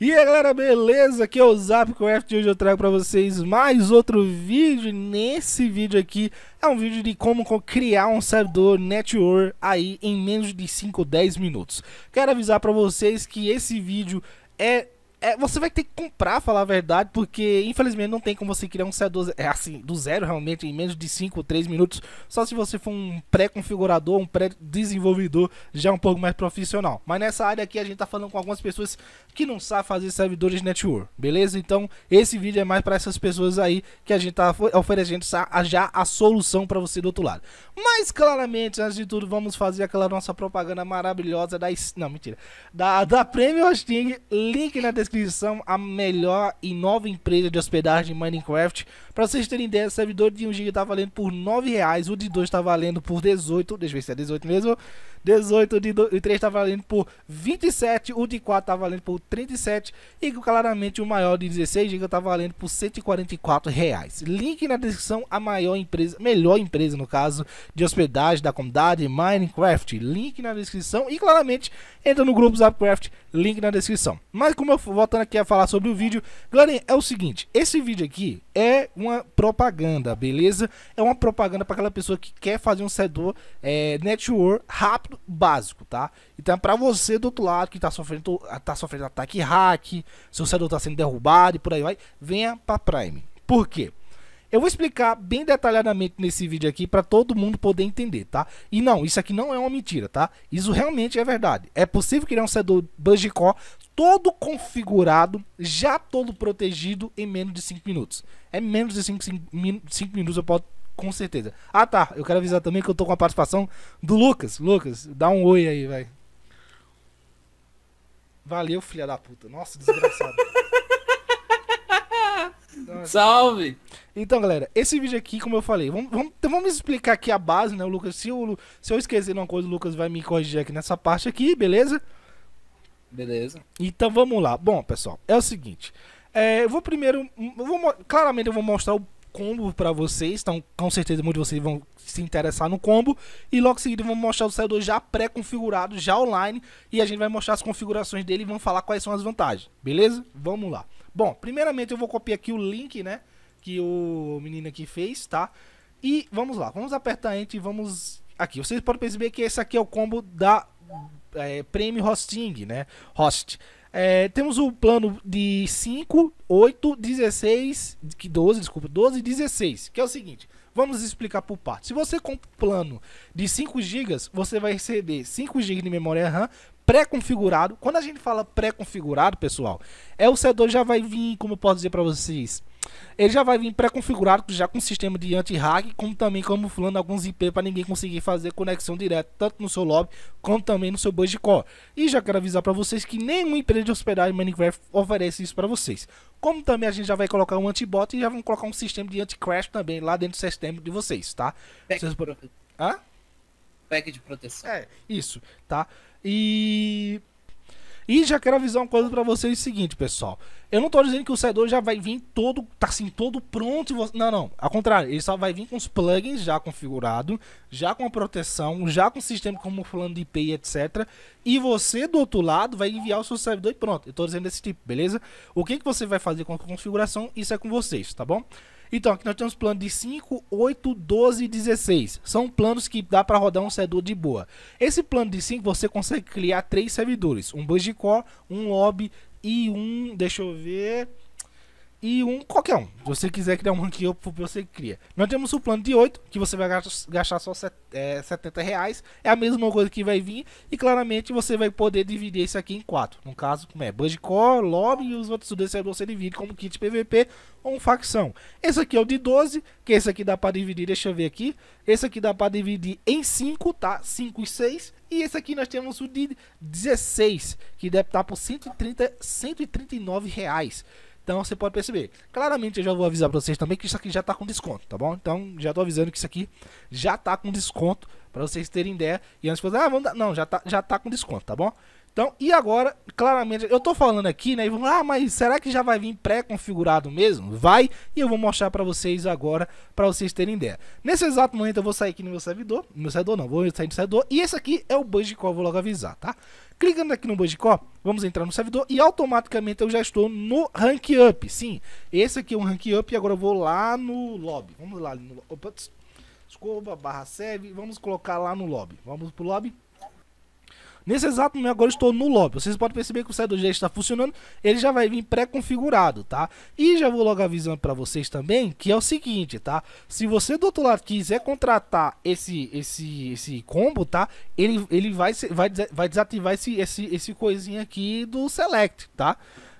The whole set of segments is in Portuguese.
E aí galera, beleza? Aqui é o Zapcraft e hoje eu trago para vocês mais outro vídeo. Nesse vídeo aqui é um vídeo de como criar um servidor network aí em menos de 5 ou 10 minutos. Quero avisar para vocês que esse vídeo é é, você vai ter que comprar, falar a verdade, porque infelizmente não tem como você criar um CAD é, assim, do zero realmente, em menos de 5 ou 3 minutos. Só se você for um pré-configurador, um pré-desenvolvedor já um pouco mais profissional. Mas nessa área aqui a gente tá falando com algumas pessoas que não sabem fazer servidores network, beleza? Então esse vídeo é mais para essas pessoas aí que a gente tá oferecendo já a solução para você do outro lado. Mas claramente, antes de tudo, vamos fazer aquela nossa propaganda maravilhosa da. Não, mentira. Da, da Premium Hosting, link na descrição inscrição a melhor e nova empresa de hospedagem em Minecraft. Para vocês terem ideia, o servidor de 1GB tá valendo por 9 reais, o de 2 tá valendo por 18, deixa eu ver se é 18 mesmo. 18, o de 2, 3 tá valendo por 27, o de 4 tá valendo por 37 e claramente o maior de 16GB tá valendo por 144. Reais. Link na descrição a maior empresa, melhor empresa no caso de hospedagem da comunidade Minecraft. Link na descrição e claramente entra no grupo Zapcraft, link na descrição. Mas como eu vou voltando aqui a falar sobre o vídeo. Galerinha, é o seguinte, esse vídeo aqui é uma propaganda, beleza? É uma propaganda para aquela pessoa que quer fazer um setor é, network rápido, básico, tá? Então é para você do outro lado que tá sofrendo, tá sofrendo ataque hack, seu setor tá sendo derrubado e por aí vai, venha para Prime. Por quê? Eu vou explicar bem detalhadamente nesse vídeo aqui para todo mundo poder entender, tá? E não, isso aqui não é uma mentira, tá? Isso realmente é verdade. É possível criar um sedor Bugicó todo configurado, já todo protegido em menos de 5 minutos. É menos de 5 minutos, eu posso com certeza. Ah, tá. Eu quero avisar também que eu tô com a participação do Lucas. Lucas, dá um oi aí, vai. Valeu, filha da puta. Nossa, desgraçado. Nossa. Salve! Então, galera, esse vídeo aqui, como eu falei, vamos, vamos, então vamos explicar aqui a base, né, o Lucas? Se eu, se eu esquecer uma coisa, o Lucas vai me corrigir aqui nessa parte aqui, beleza? Beleza. Então vamos lá. Bom, pessoal, é o seguinte. É, eu vou primeiro. Eu vou, claramente eu vou mostrar o combo para vocês. Então, com certeza, muitos de vocês vão se interessar no combo. E logo em seguida eu vou mostrar o servidor já pré-configurado, já online. E a gente vai mostrar as configurações dele e vamos falar quais são as vantagens. Beleza? Vamos lá. Bom, primeiramente eu vou copiar aqui o link, né? Que o menino aqui fez, tá? E vamos lá, vamos apertar Enter e vamos aqui. Vocês podem perceber que esse aqui é o combo da é, Premium Hosting, né? Host. É, temos o plano de 5, 8, 16, 12, desculpa, 12 e 16, que é o seguinte, vamos explicar por parte. Se você compra um plano de 5 GB, você vai receber 5 GB de memória RAM pré-configurado. Quando a gente fala pré-configurado, pessoal, é o servidor já vai vir, como eu posso dizer para vocês, ele já vai vir pré-configurado, já com sistema de anti-hack, como também camuflando alguns IP para ninguém conseguir fazer conexão direta, tanto no seu lobby como também no seu de core. E já quero avisar para vocês que nenhuma empresa de hospedagem Minecraft oferece isso para vocês. Como também a gente já vai colocar um anti-bot e já vamos colocar um sistema de anti-crash também lá dentro do sistema de vocês, tá? Pack vocês... de proteção. Hã? Pack de proteção. É, isso, tá? E e já quero avisar uma coisa para vocês, é o seguinte, pessoal. Eu não tô dizendo que o servidor já vai vir todo, tá assim, todo pronto. Você... Não, não. Ao contrário, ele só vai vir com os plugins já configurado, já com a proteção, já com o sistema como falando de IP, etc. E você, do outro lado, vai enviar o seu servidor e pronto. Eu tô dizendo desse tipo, beleza? O que, que você vai fazer com a configuração, isso é com vocês, tá bom? Então, aqui nós temos plano de 5, 8, 12 e 16. São planos que dá para rodar um servidor de boa. Esse plano de 5 você consegue criar três servidores, um Budget Core, um Lobby e um, deixa eu ver, e um qualquer um. Se você quiser criar um ranking up, você cria. Nós temos o plano de 8, que você vai gastar só set, é, 70 reais. É a mesma coisa que vai vir. E claramente você vai poder dividir isso aqui em 4. No caso, como é? Budge Core, Lobby e os outros desses você divide como kit PVP ou um facção. Esse aqui é o de 12, que esse aqui dá para dividir, deixa eu ver aqui. Esse aqui dá para dividir em 5, tá? 5 e 6. E esse aqui nós temos o de 16, que deve estar tá por 130, 139 reais. Então você pode perceber. Claramente eu já vou avisar para vocês também que isso aqui já está com desconto, tá bom? Então já estou avisando que isso aqui já está com desconto para vocês terem ideia. E antes de fazer, ah, vamos dar... não, já está já tá com desconto, tá bom? Então, e agora, claramente, eu tô falando aqui, né? E vão, ah, mas será que já vai vir pré-configurado mesmo? Vai, e eu vou mostrar para vocês agora, para vocês terem ideia. Nesse exato momento eu vou sair aqui no meu servidor, no meu servidor não, vou sair do servidor, e esse aqui é o banjo que eu vou logo avisar, tá? Clicando aqui no Bojicó, vamos entrar no servidor e automaticamente eu já estou no Rank Up. Sim, esse aqui é um Rank Up e agora eu vou lá no lobby. Vamos lá no... Opa, escova, barra serve, vamos colocar lá no lobby. Vamos pro lobby. Nesse exato momento, agora estou no lobby. Vocês podem perceber que o Shadow Jet está funcionando. Ele já vai vir pré-configurado, tá? E já vou logo avisando para vocês também que é o seguinte, tá? Se você do outro lado quiser contratar esse esse esse combo, tá? Ele ele vai vai vai desativar esse esse esse coisinha aqui do select, tá?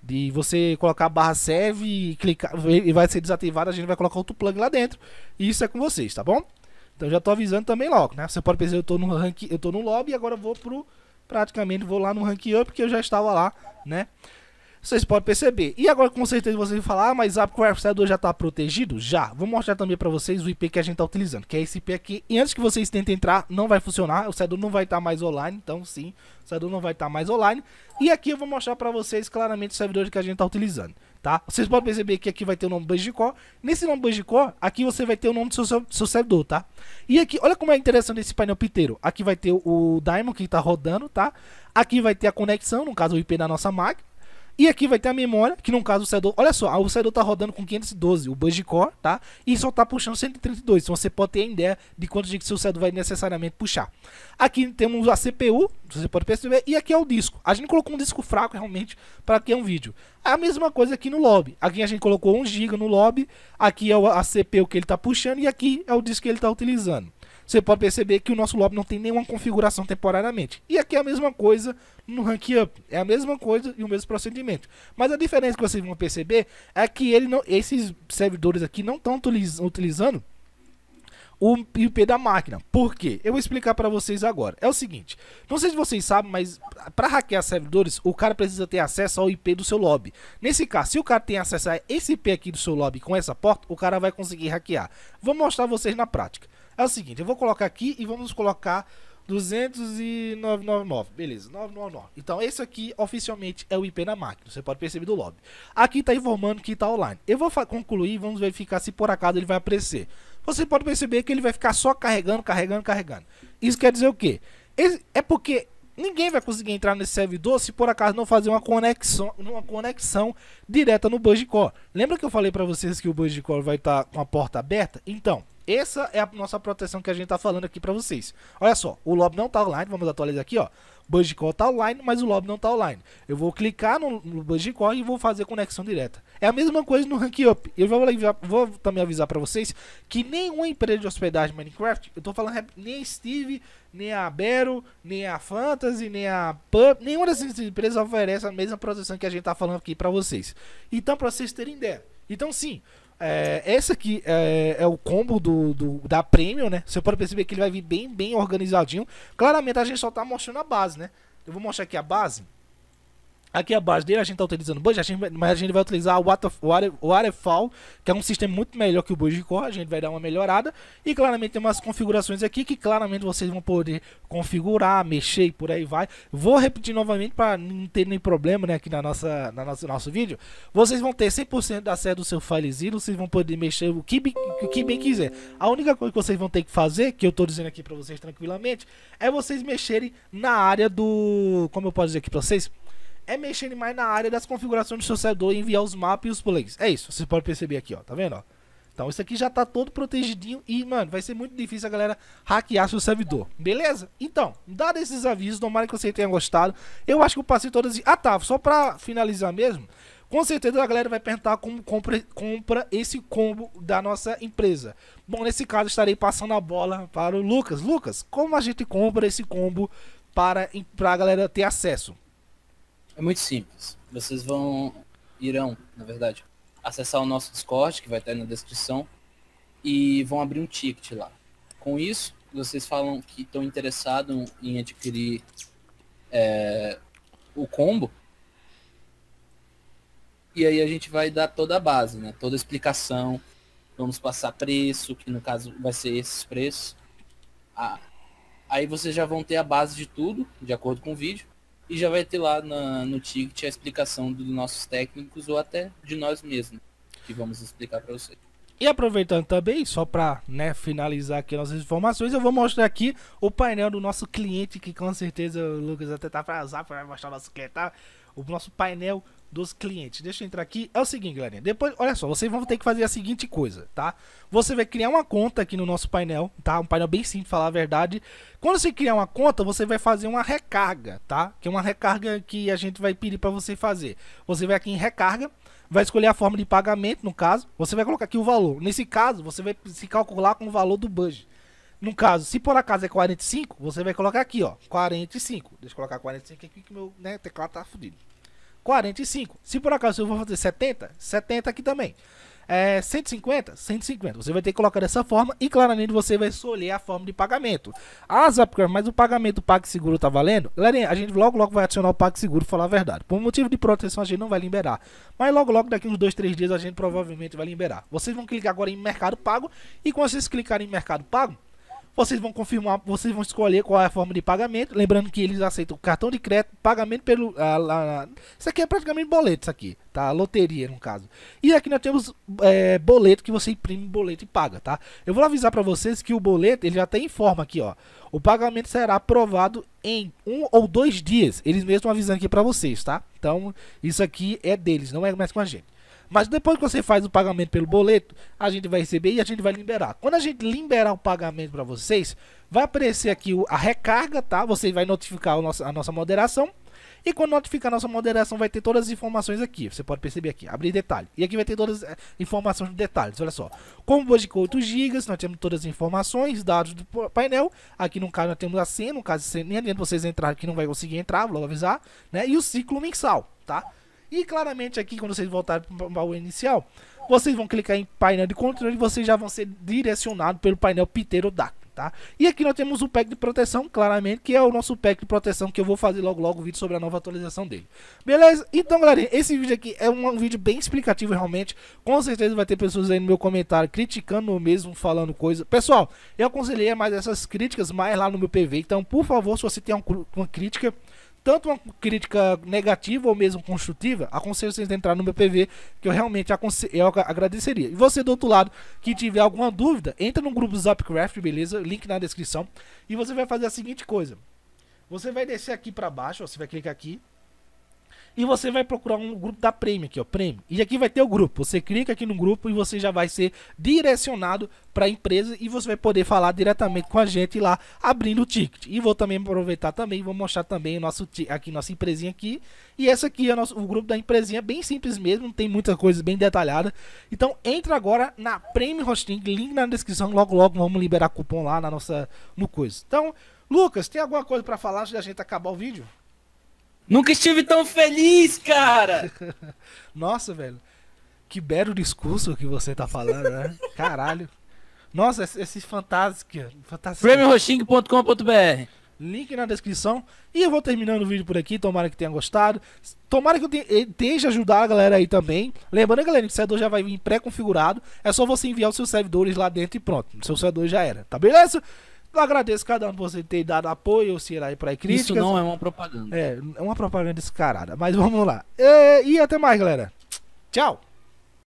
de você colocar barra serve e clicar e vai ser desativado, a gente vai colocar outro plug lá dentro. E isso é com vocês, tá bom? Então já tô avisando também logo, né? Você pode pensar, eu tô no rank, eu tô no lobby e agora vou pro praticamente vou lá no Rank Up, porque eu já estava lá, né? vocês podem perceber. E agora com certeza vocês vão falar, ah, mas a Craft Servidor já está protegido? Já. Vou mostrar também para vocês o IP que a gente está utilizando, que é esse IP aqui. E antes que vocês tentem entrar, não vai funcionar, o servidor não vai estar tá mais online, então sim, o servidor não vai estar tá mais online. E aqui eu vou mostrar para vocês claramente o servidor que a gente está utilizando. Tá? Vocês podem perceber que aqui vai ter o nome Banjicó. Nesse nome Banjicó, aqui você vai ter o nome do seu, seu, servidor, tá? E aqui, olha como é interessante esse painel inteiro. Aqui vai ter o, o Diamond que está rodando, tá? Aqui vai ter a conexão, no caso o IP da nossa máquina e aqui vai ter a memória, que no caso o servidor olha só, o servidor tá rodando com 512, o budget Core, tá? E só tá puxando 132, então você pode ter a ideia de quanto de que seu servidor vai necessariamente puxar. Aqui temos a CPU, você pode perceber, e aqui é o disco. A gente colocou um disco fraco realmente para é um vídeo. A mesma coisa aqui no lobby. Aqui a gente colocou 1 GB no lobby, aqui é a CPU que ele está puxando e aqui é o disco que ele está utilizando você pode perceber que o nosso lobby não tem nenhuma configuração temporariamente. E aqui é a mesma coisa no rank up, é a mesma coisa e o mesmo procedimento. Mas a diferença que vocês vão perceber é que ele não, esses servidores aqui não estão utilizando o IP da máquina. Por quê? Eu vou explicar para vocês agora. É o seguinte, não sei se vocês sabem, mas para hackear servidores, o cara precisa ter acesso ao IP do seu lobby. Nesse caso, se o cara tem acesso a esse IP aqui do seu lobby com essa porta, o cara vai conseguir hackear. Vou mostrar vocês na prática. É o seguinte, eu vou colocar aqui e vamos colocar 20999. Beleza, 999. Então, esse aqui oficialmente é o IP na máquina. Você pode perceber do lobby. Aqui está informando que está online. Eu vou concluir e vamos verificar se por acaso ele vai aparecer. Você pode perceber que ele vai ficar só carregando, carregando, carregando. Isso quer dizer o quê? é porque ninguém vai conseguir entrar nesse servidor se por acaso não fazer uma conexão, uma conexão direta no Bugcore. Lembra que eu falei para vocês que o Bugcore vai estar tá com a porta aberta? Então, essa é a nossa proteção que a gente está falando aqui para vocês. Olha só, o lobby não está online, vamos atualizar aqui, ó. Budgecall está online, mas o lobby não está online. Eu vou clicar no, no Call e vou fazer conexão direta. É a mesma coisa no Rank Up. Eu vou, vou também avisar para vocês que nenhuma empresa de hospedagem Minecraft, eu estou falando nem Steve, nem a Bero, nem a Fantasy, nem a Pub, nenhuma dessas empresas oferece a mesma proteção que a gente está falando aqui para vocês. Então, para vocês terem ideia. Então, sim, é, essa aqui é, é o combo do, do, da Premium, né? Você pode perceber que ele vai vir bem, bem organizadinho. Claramente a gente só tá mostrando a base, né? Eu vou mostrar aqui a base. Aqui abaixo dele a gente está utilizando o mas a gente vai utilizar o Arefall, que é um sistema muito melhor que o Core a gente vai dar uma melhorada. E claramente tem umas configurações aqui que claramente vocês vão poder configurar, mexer e por aí vai. Vou repetir novamente para não ter nenhum problema né, aqui na nossa, na nossa, nosso vídeo. Vocês vão ter 100% da acesso do seu filezinho vocês vão poder mexer o que, o que bem quiser. A única coisa que vocês vão ter que fazer, que eu estou dizendo aqui para vocês tranquilamente, é vocês mexerem na área do... como eu posso dizer aqui para vocês? é mexendo mais na área das configurações do seu servidor e enviar os mapas e os plugins. É isso, você pode perceber aqui, ó, tá vendo, ó? Então isso aqui já tá todo protegidinho e, mano, vai ser muito difícil a galera hackear seu servidor, beleza? Então, dado esses avisos, tomara que você tenha gostado. Eu acho que eu passei todas... Ah tá, só pra finalizar mesmo, com certeza a galera vai perguntar como compra, compra, esse combo da nossa empresa. Bom, nesse caso estarei passando a bola para o Lucas. Lucas, como a gente compra esse combo para, para a galera ter acesso? É muito simples. Vocês vão, irão, na verdade, acessar o nosso Discord, que vai estar aí na descrição, e vão abrir um ticket lá. Com isso, vocês falam que estão interessados em adquirir é, o combo. E aí a gente vai dar toda a base, né? Toda a explicação. Vamos passar preço, que no caso vai ser esses preços. Ah, aí vocês já vão ter a base de tudo, de acordo com o vídeo e já vai ter lá na, no ticket a explicação dos nossos técnicos ou até de nós mesmos, que vamos explicar para vocês. E aproveitando também, só para né, finalizar aqui nossas informações, eu vou mostrar aqui o painel do nosso cliente, que com certeza o Lucas até tá para para mostrar o nosso cliente, tá? O nosso painel dos clientes. Deixa eu entrar aqui. É o seguinte, galerinha. Depois, olha só, vocês vão ter que fazer a seguinte coisa, tá? Você vai criar uma conta aqui no nosso painel, tá? Um painel bem simples, falar a verdade. Quando você criar uma conta, você vai fazer uma recarga, tá? Que é uma recarga que a gente vai pedir para você fazer. Você vai aqui em recarga, vai escolher a forma de pagamento, no caso. Você vai colocar aqui o valor. Nesse caso, você vai se calcular com o valor do budget. No caso, se por acaso é 45, você vai colocar aqui, ó, 45. Deixa eu colocar 45 aqui que meu né, teclado tá fudido. 45. Se por acaso eu vou fazer 70, 70 aqui também. É, 150, 150. Você vai ter que colocar dessa forma e claramente você vai escolher a forma de pagamento. Ah, Zapcurve, mas o pagamento PagSeguro tá valendo? Galerinha, a gente logo logo vai adicionar o PagSeguro, falar a verdade. Por motivo de proteção a gente não vai liberar. Mas logo logo daqui uns 2, 3 dias a gente provavelmente vai liberar. Vocês vão clicar agora em Mercado Pago e quando vocês clicarem em Mercado Pago, vocês vão confirmar, vocês vão escolher qual é a forma de pagamento. Lembrando que eles aceitam cartão de crédito, pagamento pelo. Ah, ah, isso aqui é praticamente boleto, isso aqui, tá? Loteria, no caso. E aqui nós temos é, boleto que você imprime boleto e paga, tá? Eu vou avisar para vocês que o boleto, ele já tem tá forma aqui, ó. O pagamento será aprovado em um ou dois dias. Eles mesmos avisando aqui para vocês, tá? Então, isso aqui é deles, não é mais com a gente. Mas depois que você faz o pagamento pelo boleto, a gente vai receber e a gente vai liberar. Quando a gente liberar o pagamento para vocês, vai aparecer aqui a recarga, tá? Você vai notificar a nossa moderação. E quando notificar a nossa moderação, vai ter todas as informações aqui. Você pode perceber aqui, abrir detalhe. E aqui vai ter todas as eh, informações de detalhes. Olha só. Como hoje com 8 GB, nós temos todas as informações, dados do painel. Aqui no caso, nós temos a senha. No caso, nem adianta vocês entrarem que não vai conseguir entrar, vou logo avisar. Né? E o ciclo mensal, tá? E claramente aqui, quando vocês voltarem para o inicial, vocês vão clicar em painel de controle e vocês já vão ser direcionados pelo painel Piteiro DAC. Tá? E aqui nós temos o pack de proteção, claramente, que é o nosso pack de proteção que eu vou fazer logo logo o vídeo sobre a nova atualização dele. Beleza? Então, galera, esse vídeo aqui é um, um, vídeo bem explicativo realmente. Com certeza vai ter pessoas aí no meu comentário criticando ou mesmo, falando coisa. Pessoal, eu aconselhei mais essas críticas mais lá no meu PV. Então, por favor, se você tem uma crítica tanto uma crítica negativa ou mesmo construtiva, aconselho vocês a entrar no meu PV, que eu realmente eu agradeceria. E você do outro lado, que tiver alguma dúvida, entra no grupo Zopcraft, beleza? Link na descrição. E você vai fazer a seguinte coisa. Você vai descer aqui para baixo, você vai clicar aqui, e você vai procurar um grupo da Prêmio aqui, ó, Prêmio. E aqui vai ter o grupo. Você clica aqui no grupo e você já vai ser direcionado para a empresa e você vai poder falar diretamente com a gente lá abrindo o ticket. E vou também aproveitar também, vou mostrar também o nosso aqui nossa empresinha aqui. E essa aqui é o, nosso, o grupo da empresinha, bem simples mesmo, não tem muita coisa bem detalhada. Então entra agora na Prêmio Hosting, link na descrição, logo logo vamos liberar cupom lá na nossa no coisa. Então, Lucas, tem alguma coisa para falar antes da gente acabar o vídeo? Nunca estive tão feliz, cara! Nossa, velho. Que belo discurso que você tá falando, né? Caralho. Nossa, esse fantástico. fantástico. Prêmioroxing.com.br Link na descrição. E eu vou terminando o vídeo por aqui. Tomara que tenha gostado. Tomara que eu esteja eh, ajudar a galera aí também. Lembrando, galera, que o servidor já vai vir pré-configurado. É só você enviar os seus servidores lá dentro e pronto. O seu servidor já era. Tá beleza? Eu agradeço cada um de vocês ter dado apoio ao Ceará para críticas. Isso não é uma propaganda. É, é uma propaganda descarada. Mas vamos lá. E, e até mais, galera. Tchau.